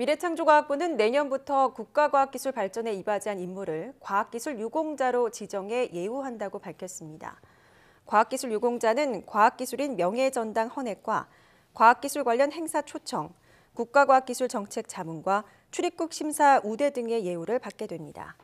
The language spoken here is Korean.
미래창조과학부는 내년부터 국가과학기술 발전에 이바지한 임무를 과학기술 유공자로 지정해 예우한다고 밝혔습니다. 과학기술 유공자는 과학기술인 명예전당 헌액과 과학기술 관련 행사 초청, 국가과학기술 정책 자문과 출입국 심사 우대 등의 예우를 받게 됩니다.